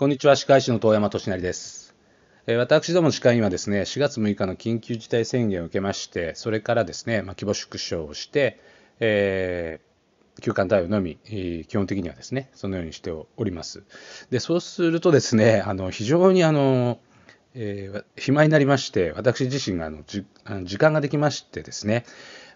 こんにちは、歯科医師の遠山俊成です。私ども司会医はですね、4月6日の緊急事態宣言を受けまして、それからですね、ま規模縮小をして、えー、休館対応のみ、基本的にはですね、そのようにしております。で、そうするとですね、あの非常にあの、えー、暇になりまして、私自身があのじあの時間ができましてですね、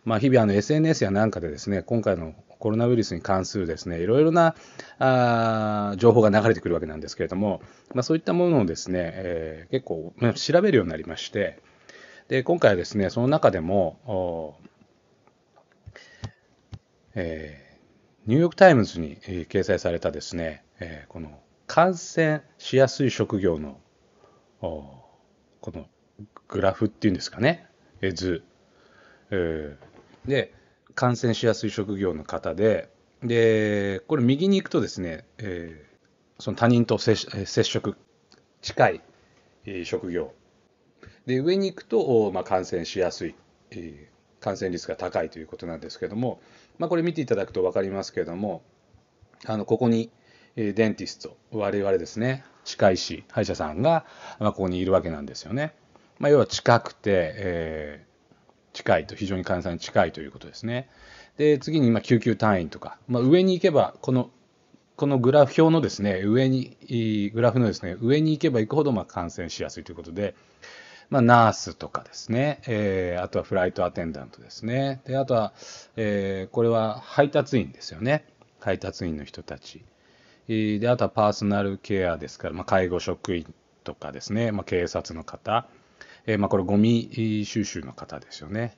まあ、日々あの SNS やなんかでですね、今回のコロナウイルスに関するですね、いろいろなあ情報が流れてくるわけなんですけれども、まあ、そういったものをですね、えー、結構調べるようになりまして、で今回はですね、その中でも、えー、ニューヨーク・タイムズに掲載されたですね、えー、この感染しやすい職業のこのグラフっていうんですかね、図、えーで、感染しやすい職業の方で、で、これ右に行くとですね、えー、その他人と接触、近い職業。で、上に行くと、まあ、感染しやすい、えー、感染率が高いということなんですけども、まあ、これ見ていただくと分かりますけども、あのここに、えデンティスト、我々ですね、歯科医師、歯医者さんが、まあ、ここにいるわけなんですよね。まあ、要は近くて、え近いと、非常に患者さんに近いということですね。で、次に、ま救急隊員とか、まあ、上に行けば、この、このグラフ表のですね、上に、グラフのですね、上に行けば行くほど、ま感染しやすいということで、まあ、ナースとかですね、えー、あとはフライトアテンダントですね、であとは、えー、これは配達員ですよね、配達員の人たち、であとはパーソナルケアですから、まあ、介護職員とかですね、まあ、警察の方、えー、まあ、これゴミ収集の方ですよね。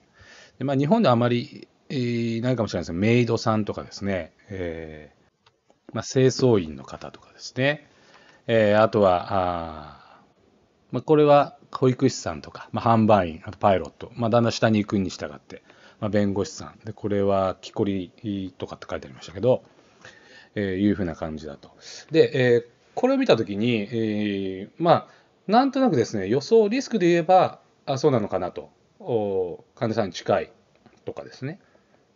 でまあ、日本であまり、えー、ないかもしれないですけど、メイドさんとかですね、えー、まあ、清掃員の方とかですね、えあとは、あまこれは保育士さんとか、ま販売員、あとパイロット、まだんだん下に行くに従って、ま弁護士さん、でこれは木こりとかって書いてありましたけど、えいうふうな感じだと。で、えこれを見たときに、えー、まあ、なんとなくですね、予想リスクで言えば、あそうなのかなと、患者さんに近いとかですね、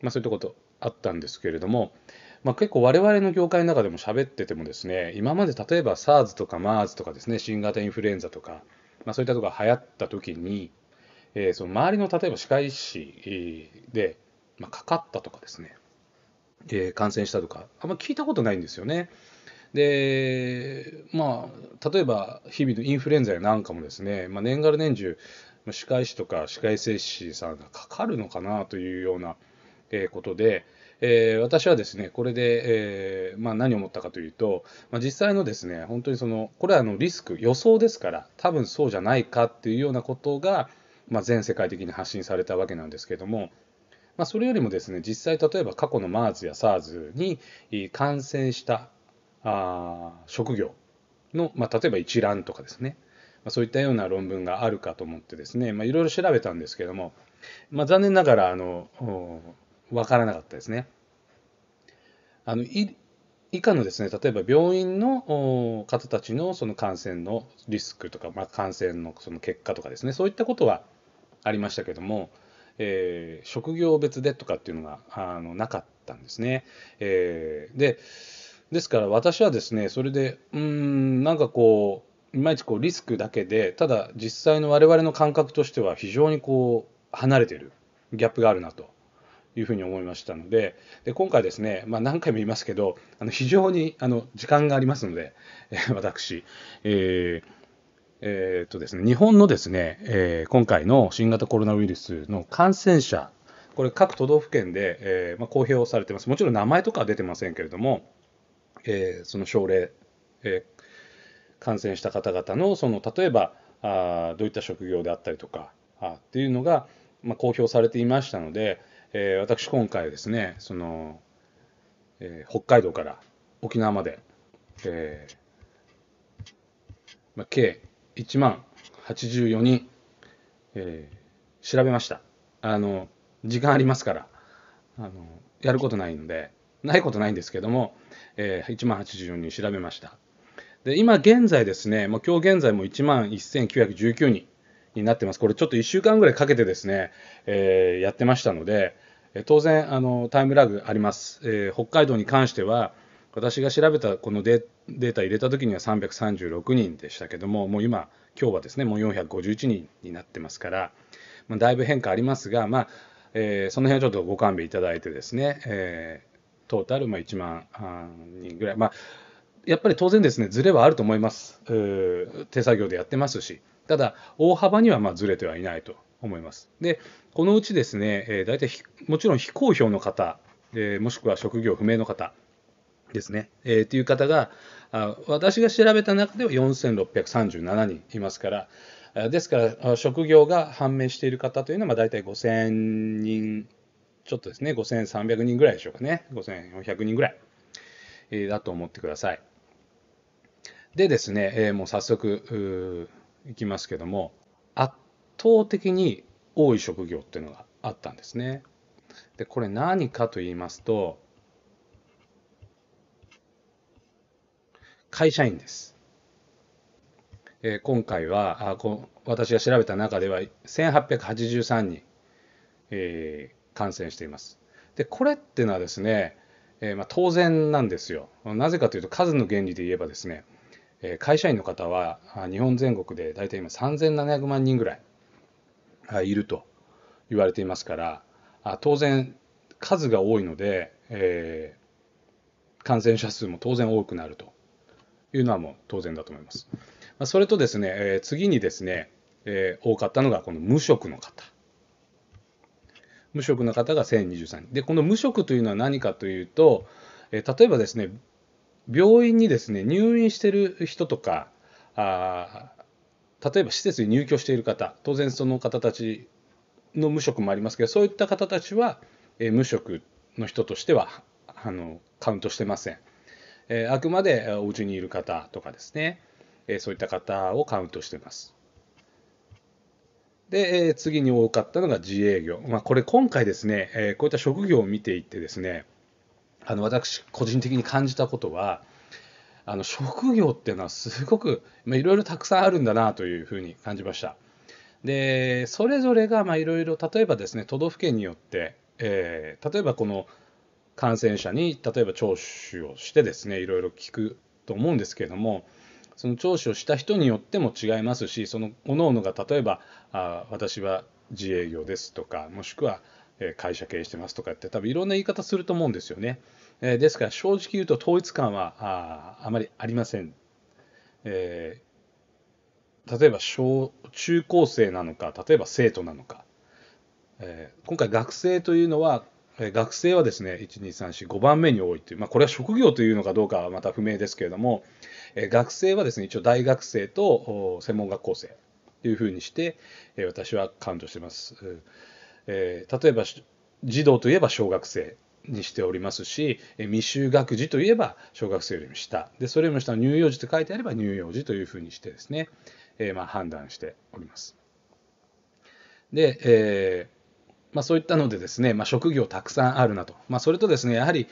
まあ、そういったことあったんですけれども、まあ、結構我々の業界の中でも喋っててもですね、今まで例えば SARS とか MERS とかですね、新型インフルエンザとか、まあ、そういったとこが流行った時に、えー、その周りの例えば歯科医師で、まあ、かかったとかですね、えー、感染したとか、あんま聞いたことないんですよね。でまあ例えば日々のインフルエンザやなんかもですね、まあ、年がら年中歯科医師とか歯科衛生士さんがかかるのかなというような、えことで、えー、私はですね、これで、えー、まあ、何を思ったかというと、まあ、実際のですね、本当にその、これはあのリスク、予想ですから、多分そうじゃないかっていうようなことが、まあ、全世界的に発信されたわけなんですけれども、まそれよりもですね、実際、例えば過去の MERS や SARS に感染したあ職業の、まあ、例えば一覧とかですね、まあ、そういったような論文があるかと思ってですね、まあ、いろいろ調べたんですけども、まあ、残念ながらあの分からなかったですね。あのい以下のですね例えば病院の方たちのその感染のリスクとか、まあ、感染のその結果とかですねそういったことはありましたけども、えー、職業別でとかっていうのがあのなかったんですね。えー、でですから私はですね、それで、うーん、なんかこう、いまいちこうリスクだけで、ただ実際の我々の感覚としては非常にこう離れてる、ギャップがあるなというふうに思いましたので、で今回ですね、まあ、何回も言いますけど、あの非常にあの時間がありますので、え私、えーえー、っとですね、日本のですね、えー、今回の新型コロナウイルスの感染者、これ各都道府県で、えーまあ、公表されてます。もちろん名前とかは出てませんけれども、えー、その症例、えー、感染した方々のその例えばあどういった職業であったりとかあっていうのが、まあ、公表されていましたので、えー、私今回ですねその、えー、北海道から沖縄まで、えーまあ、計1万84人、えー、調べましたあの時間ありますからあのやることないので。ないことないんですけども、えー、1万84人調べました。で、今現在ですね、もう今日現在も1万1919人になってます。これちょっと1週間ぐらいかけてですね、えー、やってましたので、当然あのタイムラグあります、えー、北海道に関しては私が調べたこのデータ入れた時には336人でしたけどももう今今日はですねもう451人になってますから、まあ、だいぶ変化ありますが、まあえー、その辺はちょっとご勘弁いただいてですね、えトータルまあ1万人ぐらい、まあ、やっぱり当然ですね、ずれはあると思います、手作業でやってますし、ただ、大幅にはまずれてはいないと思います。で、このうちですね、えー、大体もちろん非公表の方、えー、もしくは職業不明の方ですね、えー、という方があ、私が調べた中では4637人いますから、ですから、職業が判明している方というのは、大体5000人ちょっとですね、5300人ぐらいでしょうかね。5400人ぐらい、えー、だと思ってください。でですね、えー、もう早速いきますけども、圧倒的に多い職業っていうのがあったんですね。で、これ何かと言いますと、会社員です。えー、今回はあこ私が調べた中では1883人、えー、感染しています。でこれっていうのはですね、えー、まあ、当然なんですよ。なぜかというと数の原理で言えばですね、えー、会社員の方は日本全国で大体今3700万人ぐらいいると言われていますからあ当然数が多いので、えー、感染者数も当然多くなるというのはもう当然だと思います。まそれとですね、え次にですね、え多かったのがこの無職の方。無職の方が1023人。で、この無職というのは何かというと、え例えばですね、病院にですね、入院してる人とか、あ例えば施設に入居している方、当然その方たちの無職もありますけど、そういった方たちは、え無職の人としてはあのカウントしてません。えあくまでお家にいる方とかですね、えそういった方をカウントしてます。で、え次に多かったのが自営業。まあ、これ今回ですね、えこういった職業を見ていってですね、あの私個人的に感じたことは、あの職業っていうのはすごくいろいろたくさんあるんだなというふうに感じました。でそれぞれがいろいろ例えばですね都道府県によって、えー、例えばこの感染者に例えば聴取をしてですねいろいろ聞くと思うんですけれどもその聴取をした人によっても違いますしその各々が例えばあ私は自営業ですとかもしくは会社経営してますとかって多分いろんな言い方すると思うんですよね。えですから正直言うと統一感はああまりありません。えー、例えば小中高生なのか例えば生徒なのか、えー、今回学生というのは学生はですね12345番目に多いという、まあ、これは職業というのかどうかはまた不明ですけれども、え学生はですね、一応大学生と専門学校生というふうにして、え私は感動してます。え例えば、児童といえば小学生にしておりますし未就学児といえば小学生よりも下でそれよりも下の乳幼児と書いてあれば乳幼児というふうにしてですね、えー、まあ判断しております。で、えーまあ、そういったのでですね、まあ、職業たくさんあるなと、まあ、それとですねやはり、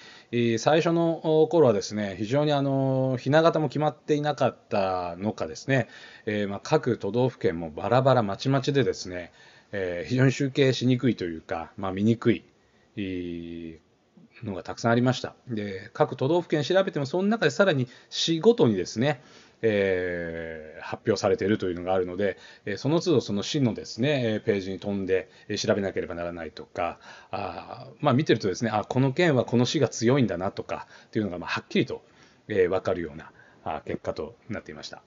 最初の頃はですね非常にあのひな形も決まっていなかったのかですね、えー、ま各都道府県もバラバラまちまちでですね、えー、非常に集計しにくいというか、ま見にくい、のがたくさんありました。で、各都道府県調べても、その中でさらに市ごとにですね、えー、発表されているというのがあるので、えその都度その市のですね、ページに飛んで調べなければならないとか、あまあ、見てるとですね、あ、この件はこの市が強いんだなとかっていうのが、まはっきりと、えー、分かるようなあ結果となっていました。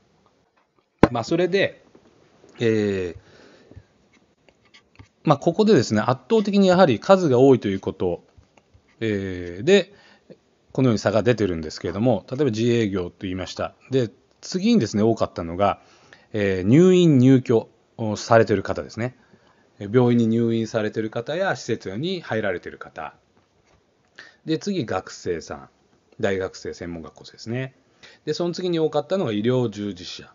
まあ、それで、えーまあ、ここでですね圧倒的にやはり数が多いということ、えでこのように差が出てるんですけれども例えば自営業と言いましたで次にですね、多かったのが、えー、入院、入居をされてる方ですね。病院に入院されてる方や施設に入られてる方。で、次、学生さん。大学生、専門学校生ですね。で、その次に多かったのが医療従事者。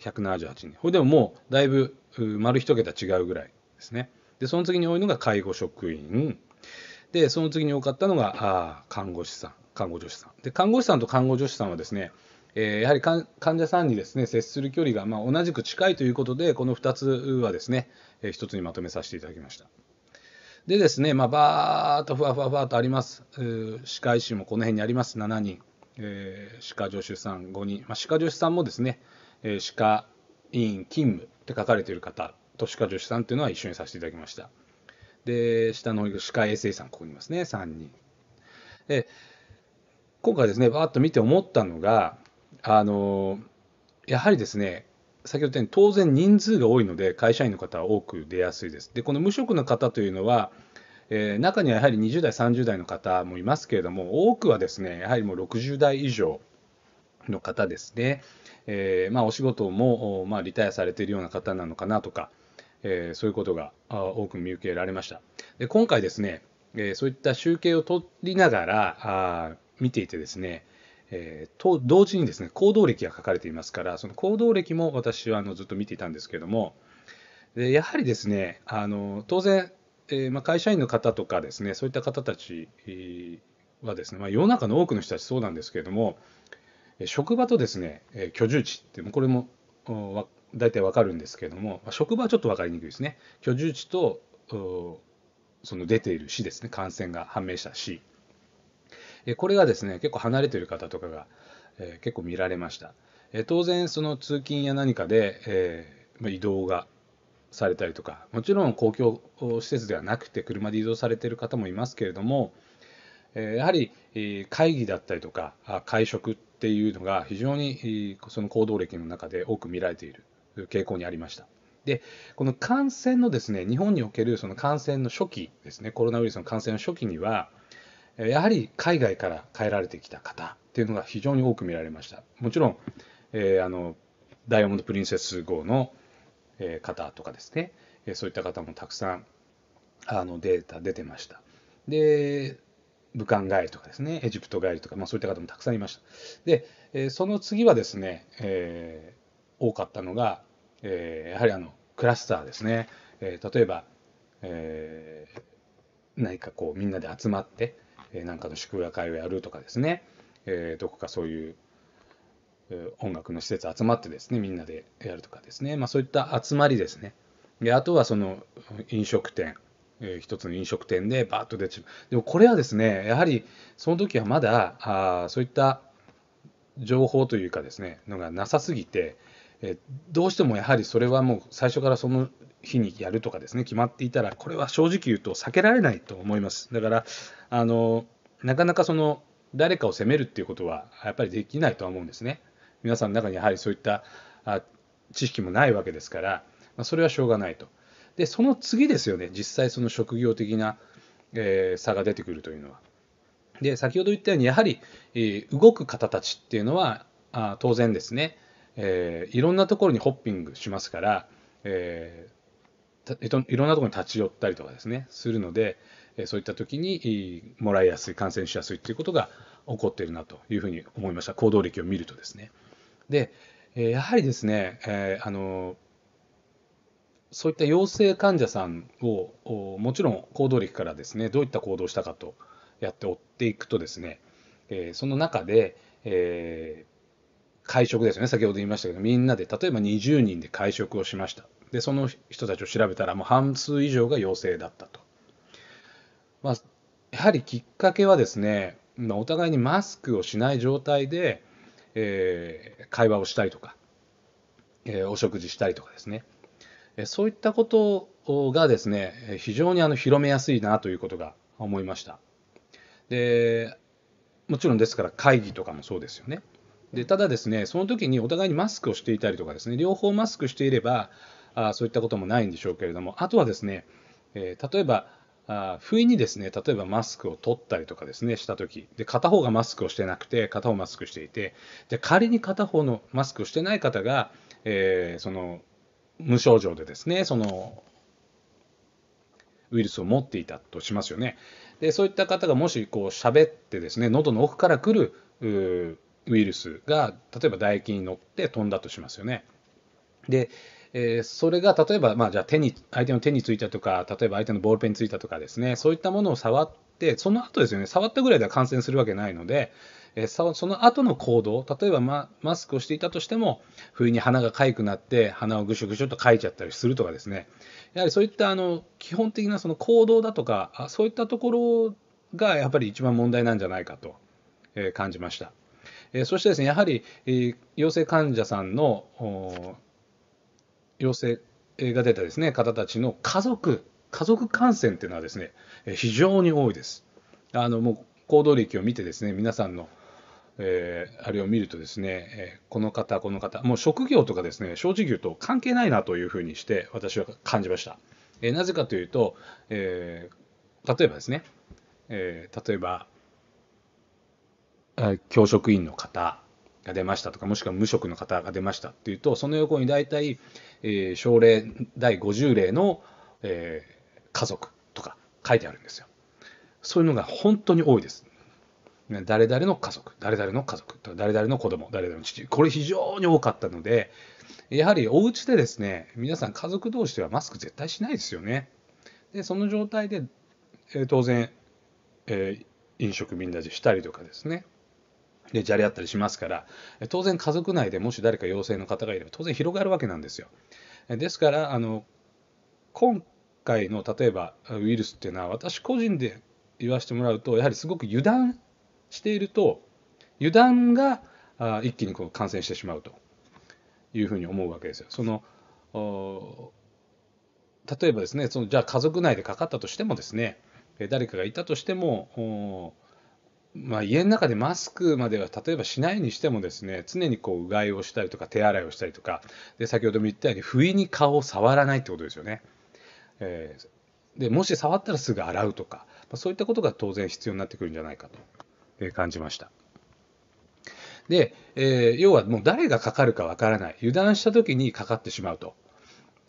178人。これでももう、だいぶ丸1桁違うぐらいですね。で、その次に多いのが介護職員。で、その次に多かったのが、あ看護師さん、看護助手さん。で、看護師さんと看護助手さんはですね、えやはり患者さんにですね接する距離がま同じく近いということで、この2つはですね、え1つにまとめさせていただきました。でですね、まあ、バーっとふわふわふわとあります、歯科医師もこの辺にあります、7人、えー、歯科助手さん5人、まあ、歯科助手さんもですね、え歯科医院勤務って書かれている方と歯科助手さんというのは一緒にさせていただきました。で、下の歯科衛生士さん、ここにいますね、3人。え今回ですね、バーっと見て思ったのが、あのやはりですね、先ほど言ったように当然人数が多いので会社員の方は多く出やすいです。で、この無職の方というのは、えー、中にはやはり20代、30代の方もいますけれども、多くはですね、やはりもう60代以上の方ですね、えー、まあ、お仕事も、まあ、リタイアされているような方なのかなとか、えー、そういうことが多く見受けられました。で今回ですね、えそういった集計を取りながら見ていてですね、えー、と同時にですね行動歴が書かれていますからその行動歴も私はあのずっと見ていたんですけどもでやはりですねあの当然、えー、まあ、会社員の方とかですねそういった方たちはですね、まあ、世の中の多くの人たちそうなんですけれども職場とですね、え居住地ってこれも大体わかるんですけれども、まあ、職場はちょっと分かりにくいですね居住地とその出ている市ですね感染が判明した市えこれがですね、結構離れてる方とかが、え結構見られました。え当然、その通勤や何かで、えま移動がされたりとか、もちろん公共施設ではなくて車で移動されてる方もいますけれども、えやはり会議だったりとか会食っていうのが非常にその行動歴の中で多く見られている傾向にありました。で、この感染のですね、日本におけるその感染の初期ですね、コロナウイルスの感染の初期には、やはり海外から帰られてきた方っていうのが非常に多く見られました。もちろん、えー、あのダイヤモンド・プリンセス号の方とかですね、そういった方もたくさんあのデータ出てました。で、武漢帰りとかですね、エジプト帰りとか、まあ、そういった方もたくさんいました。で、その次はですね、えー、多かったのが、えー、やはりあのクラスターですね。え例えば、え何かこうみんなで集まって、えなんかの祝賀会をやるとかですね、えどこかそういう音楽の施設集まってですねみんなでやるとかですね、まあ、そういった集まりですねであとはその飲食店、えー、一つの飲食店でバーッと出てしまうでもこれはですねやはりその時はまだあそういった情報というかですねのがなさすぎて、えー、どうしてもやはりそれはもう最初からその日にやるとかですね決まっていたらこれは正直言うと避けられないと思いますだからあのなかなかその誰かを責めるっていうことはやっぱりできないとは思うんですね皆さんの中にやはりそういった知識もないわけですから、まあ、それはしょうがないとでその次ですよね実際その職業的な、えー、差が出てくるというのはで先ほど言ったようにやはり、えー、動く方たちっていうのはあ当然ですね、えー、いろんなところにホッピングしますから、えー、いろんなところに立ち寄ったりとかですねするのでそういった時にもらいやすい感染しやすいということが起こっているなというふうに思いました行動歴を見るとですね。でやはりですね、えあのそういった陽性患者さんをもちろん行動歴からですねどういった行動をしたかとやって追っていくとですね、えその中で、えー、会食ですね先ほど言いましたけどみんなで例えば20人で会食をしましたでその人たちを調べたらもう半数以上が陽性だったと、まあ、やはりきっかけはですねお互いにマスクをしない状態で、えー、会話をしたりとか、えー、お食事したりとかですねそういったことがですね非常にあの広めやすいなということが思いましたでもちろんですから会議とかもそうですよねでただですねその時にお互いにマスクをしていたりとかですね両方マスクしていればあそういったこともないんでしょうけれども、あとはですね、えー、例えば、あ不意にですね、例えばマスクを取ったりとかですね、したとき、で、片方がマスクをしてなくて、片方マスクしていて、で、仮に片方のマスクをしてない方が、えー、その、無症状でですね、その、ウイルスを持っていたとしますよね。で、そういった方がもし、こう、喋ってですね、喉の奥から来るウイルスが、例えば唾液に乗って飛んだとしますよね。で、えー、それが例えば、まあ、じゃあ手に相手の手についたとか例えば相手のボールペンについたとかですねそういったものを触ってその後ですよね触ったぐらいでは感染するわけないので、えー、その後の行動例えばママスクをしていたとしても不意に鼻がかゆくなって鼻をぐしょぐしょとかいちゃったりするとかですねやはりそういったあの基本的なその行動だとかそういったところがやっぱり一番問題なんじゃないかと、えー、感じました。えそしてですね、やはり、え陽性患者さんの陽性が出たですね方たちの家族、家族感染というのはですね非常に多いです。あのもう行動歴を見てですね皆さんの、えー、あれを見るとですね、えー、この方、この方、もう職業とかですね正直と関係ないなというふうにして私は感じました。えー、なぜかというと、え例えばですね、え例えば教職員の方が出ましたとかもしくは無職の方が出ましたっていうとその横に大体、えー、省第50例の、えー、家族とか書いてあるんですよ。そういうのが本当に多いです。誰々の家族、誰々の家族、誰々の子供、誰々の父、これ非常に多かったので、やはりお家でですね、皆さん家族同士ではマスク絶対しないですよね。で、その状態で、えー、当然、えー、飲食みんなでしたりとかですね、でじゃれ合ったりしますから当然家族内でもし誰か陽性の方がいれば当然広がるわけなんですよ。ですからあの今回の例えばウイルスっていうのは私個人で言わせてもらうとやはりすごく油断していると油断が一気にこう感染してしまうというふうに思うわけですよ。その例えばですねそのじゃあ家族内でかかったとしてもですね誰かがいたとしてもまあ、家の中でマスクまでは例えばしないにしてもですね常にこううがいをしたりとか手洗いをしたりとかで先ほども言ったように不意に顔を触らないってことですよね。えー、でもし触ったらすぐ洗うとか、まあ、そういったことが当然必要になってくるんじゃないかと、え感じました。で、えー、要はもう誰がかかるかわからない油断した時にかかってしまうと。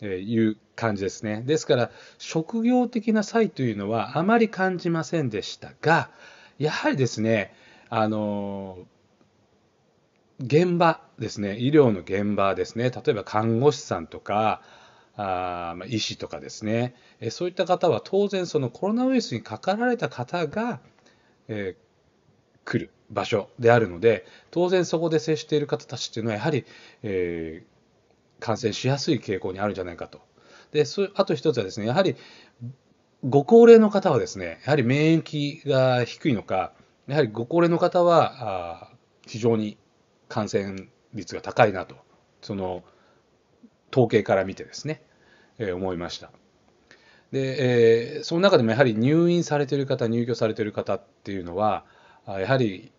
いう感じですねですから職業的な差異というのはあまり感じませんでしたが、やはりですね、あの現場ですね、医療の現場ですね、例えば看護師さんとか、あま医師とかですね、えそういった方は当然、そのコロナウイルスにかかられた方が、えー、来る場所であるので、当然そこで接している方たちっていうのは、やはり、えー、感染しやすい傾向にあるんじゃないかと。でそあと一つはですね、やはりご高齢の方はですね、やはり免疫が低いのか、やはりご高齢の方はあ非常に感染率が高いなと、その統計から見てですね、えー、思いました。で、えー、その中でもやはり入院されている方、入居されている方っていうのは、やはり、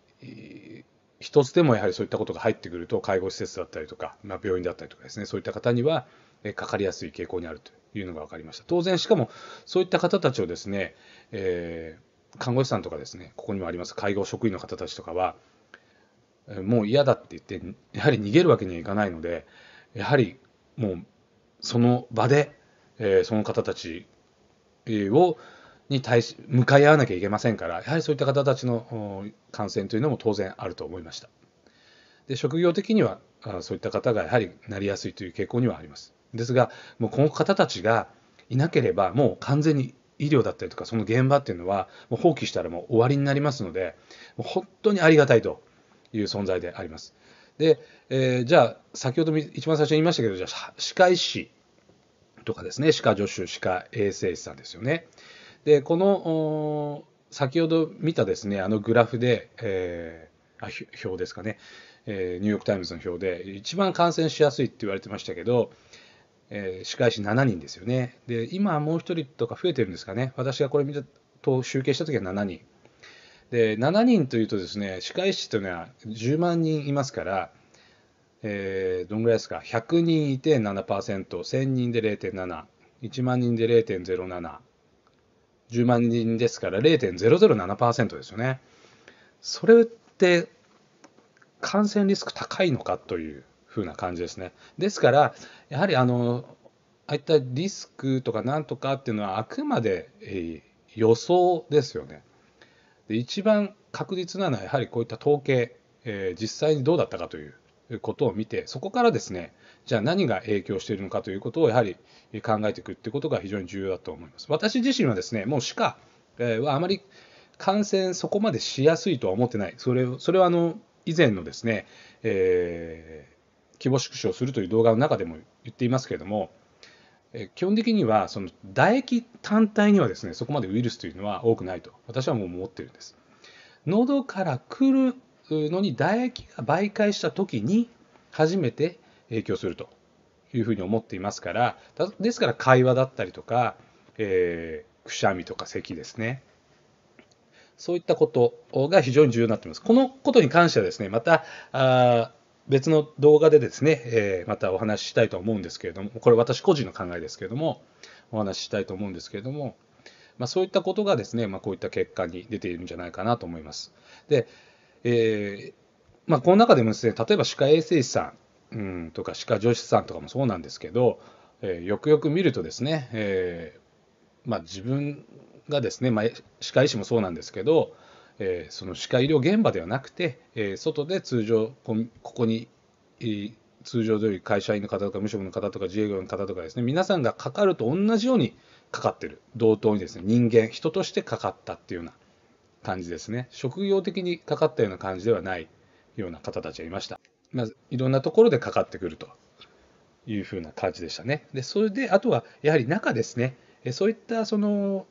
一つでもやはりそういったことが入ってくると、介護施設だったりとか、まあ、病院だったりとかですね、そういった方には、かかりやすい傾向にあるというのが分かりました。当然、しかもそういった方たちをですね、えー、看護師さんとかですね、ここにもあります介護職員の方たちとかは、もう嫌だって言って、やはり逃げるわけにはいかないので、やはりもうその場で、えー、その方たちをに対し向かい合わなきゃいけませんから、やはりそういった方たちの感染というのも当然あると思いました。で職業的にはそういった方がやはりなりやすいという傾向にはあります。ですがもうこの方たちがいなければもう完全に医療だったりとかその現場っていうのはもう放棄したらもう終わりになりますので本当にありがたいという存在であります。で、えー、じゃあ先ほど一番最初に言いましたけどじゃあ歯科医師とかですね歯科助手歯科衛生士さんですよね。でこの先ほど見たですねあのグラフで、えー、表ですかね、えー、ニューヨーク・タイムズの表で一番感染しやすいって言われてましたけどえー、歯科医師7人ですよね。で、今もう1人とか増えてるんですかね。私がこれ見たと集計した時は7人。で、7人というとですね、歯科医師というのは10万人いますから、えー、どんぐらいですか、100人いて7%、1000人で0.7、1万人で0.07、10万人ですから0.007%ですよね。それって感染リスク高いのかという風な感じですね。ですから、やはりあの、ああいったリスクとかなんとかっていうのはあくまで、えー、予想ですよね。で一番確実なのはやはりこういった統計、えー、実際にどうだったかということを見て、そこからですね、じゃあ何が影響しているのかということをやはり考えていくってことが非常に重要だと思います。私自身はですね、もう歯科はあまり感染そこまでしやすいとは思ってない。それそれはあの以前のですね、えー規模縮小するという動画の中でも言っていますけれども、え基本的にはその唾液単体にはですねそこまでウイルスというのは多くないと私はもう思ってるんです。喉から来るのに唾液が媒介した時に初めて影響するというふうに思っていますからですから会話だったりとか、えー、くしゃみとか咳ですねそういったことが非常に重要になっています。このことに関してはですねまた別の動画でですね、えー、またお話ししたいと思うんですけれども、これ私個人の考えですけれども、お話ししたいと思うんですけれども、まあ、そういったことがですね、まあ、こういった結果に出ているんじゃないかなと思います。で、えー、まあ、この中でもですね、例えば歯科衛生士さん、うん、とか歯科助手さんとかもそうなんですけど、えー、よくよく見るとですね、えまあ、自分がですね、まあ、歯科医師もそうなんですけど、えー、その歯科医療現場ではなくて、えー、外で通常こここに、えー、通常通り会社員の方とか無職の方とか自営業の方とかですね皆さんがかかると同じようにかかってる同等にですね人間人としてかかったっていうような感じですね職業的にかかったような感じではないような方たちがいました、まずいろんなところでかかってくるというふうな感じでしたねでそれであとはやはり中ですねそういったその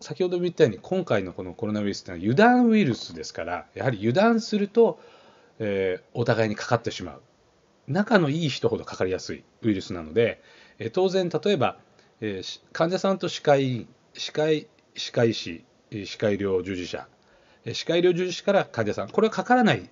先ほども言ったように今回のこのコロナウイルスというのは油断ウイルスですからやはり油断すると、えー、お互いにかかってしまう仲のいい人ほどかかりやすいウイルスなので、えー、当然例えば、えー、患者さんと歯科医歯科医歯科医師歯科医療従事者歯科医療従事者から患者さんこれはかからない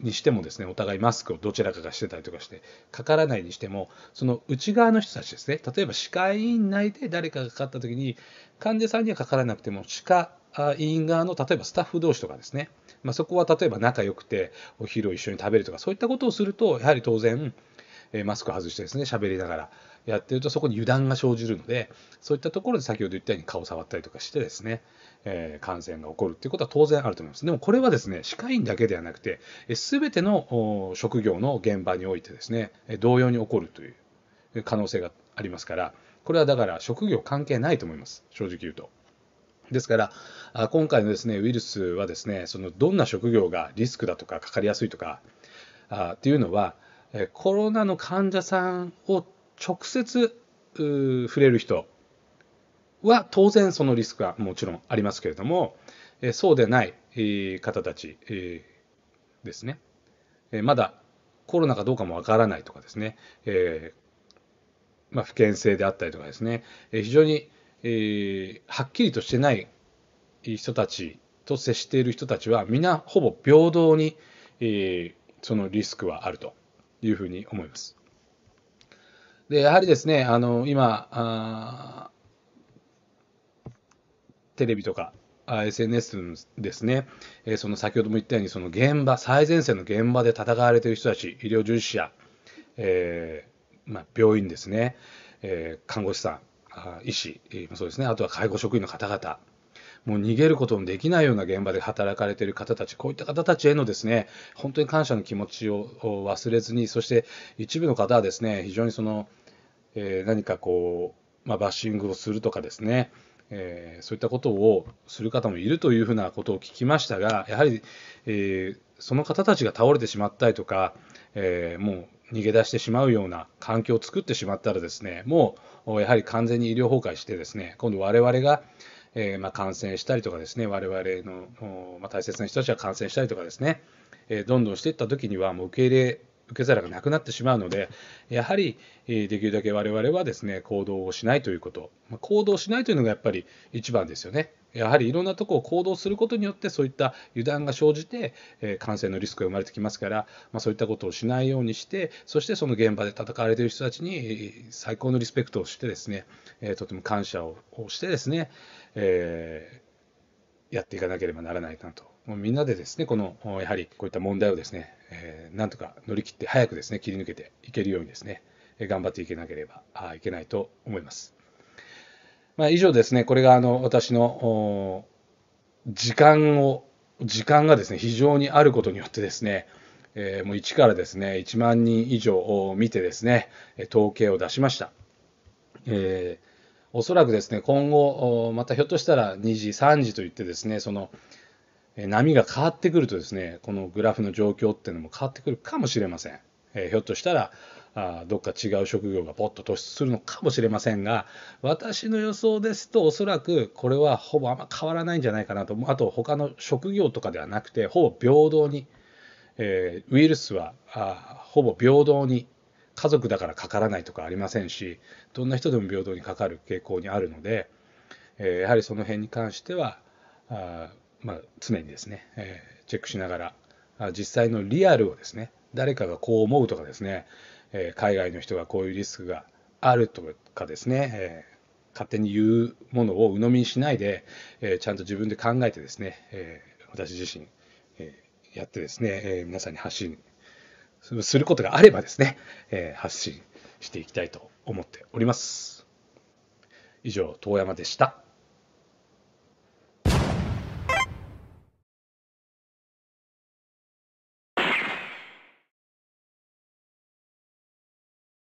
にしてもですね、お互いマスクをどちらかがしてたりとかして、かからないにしても、その内側の人たちですね、例えば歯科医院内で誰かがかかった時に、患者さんにはかからなくても、歯科医院側の例えばスタッフ同士とかですね、まあ、そこは例えば仲良くて、お昼を一緒に食べるとか、そういったことをすると、やはり当然、えマスク外してですね喋りながらやってるとそこに油断が生じるのでそういったところで先ほど言ったように顔触ったりとかしてですね、え感染が起こるっていうことは当然あると思いますでもこれはですね歯科医院だけではなくて全ての職業の現場においてですね同様に起こるという可能性がありますからこれはだから職業関係ないと思います正直言うと。ですから、今回のですねウイルスはですねそのどんな職業がリスクだとかかかりやすいとかあっていうのはえコロナの患者さんを直接触れる人は当然そのリスクはもちろんありますけれども、えそうでない、方たち、えですね、えまだコロナかどうかもわからないとかですね、えまあ、不健性であったりとかですね、え非常に、えはっきりとしてない人たちと接している人たちは皆ほぼ平等に、えそのリスクはあると。いうふうに思います。でやはりですね、あの今あ、テレビとか SNS ですね、えその先ほども言ったように、その現場、最前線の現場で戦われている人たち、医療従事者、えー、まあ、病院ですね、えー、看護師さん、医師、そうですね、あとは介護職員の方々、もう逃げることのできないような現場で働かれている方たち、こういった方たちへのですね、本当に感謝の気持ちを忘れずに、そして一部の方はですね、非常にその、えー、何かこう、まあ、バッシングをするとかですね、えー、そういったことをする方もいるというふうなことを聞きましたが、やはり、えー、その方たちが倒れてしまったりとか、えー、もう逃げ出してしまうような環境を作ってしまったらですね、もうやはり完全に医療崩壊してですね、今度我々が、えー、まあ、感染したりとかですね、我々の、まあ、大切な人たちが感染したりとかですね、えー、どんどんしていった時には、もう受け入れ、受け皿がなくなってしまうので、やはり、えできるだけ我々はですね、行動をしないということ、まあ、行動しないというのがやっぱり一番ですよね。やはりいろんなとこを行動することによってそういった油断が生じて、え感染のリスクが生まれてきますから、まあ、そういったことをしないようにしてそしてその現場で戦われている人たちに最高のリスペクトをしてですね、えとても感謝をしてですね、えやっていかなければならないなともうみんなでですね、この、やはりこういった問題をですね、えー、なんとか乗り切って早くですね、切り抜けていけるようにですね、頑張っていけなければいけないと思います。まあ、以上ですね、これがあの私の時間を、時間がですね、非常にあることによってですね、えー、もう1からですね、1万人以上を見てですね、統計を出しました。えー、おそらくですね、今後、またひょっとしたら2時、3時といってですね、その波が変わってくるとですね、このグラフの状況っていうのも変わってくるかもしれません。えー、ひょっとしたらあどっか違う職業がポッと突出するのかもしれませんが私の予想ですとおそらくこれはほぼあんま変わらないんじゃないかなとあと他の職業とかではなくてほぼ平等に、えー、ウイルスはあほぼ平等に家族だからかからないとかありませんしどんな人でも平等にかかる傾向にあるので、えー、やはりその辺に関してはあ、まあ、常にですね、えー、チェックしながら実際のリアルをですね誰かがこう思うとかですねえ海外の人がこういうリスクがあるとかですね、え勝手に言うものを鵜呑みにしないで、えちゃんと自分で考えてですね、え私自身、えやってですね、え皆さんに発信することがあればですね、え発信していきたいと思っております。以上、遠山でした。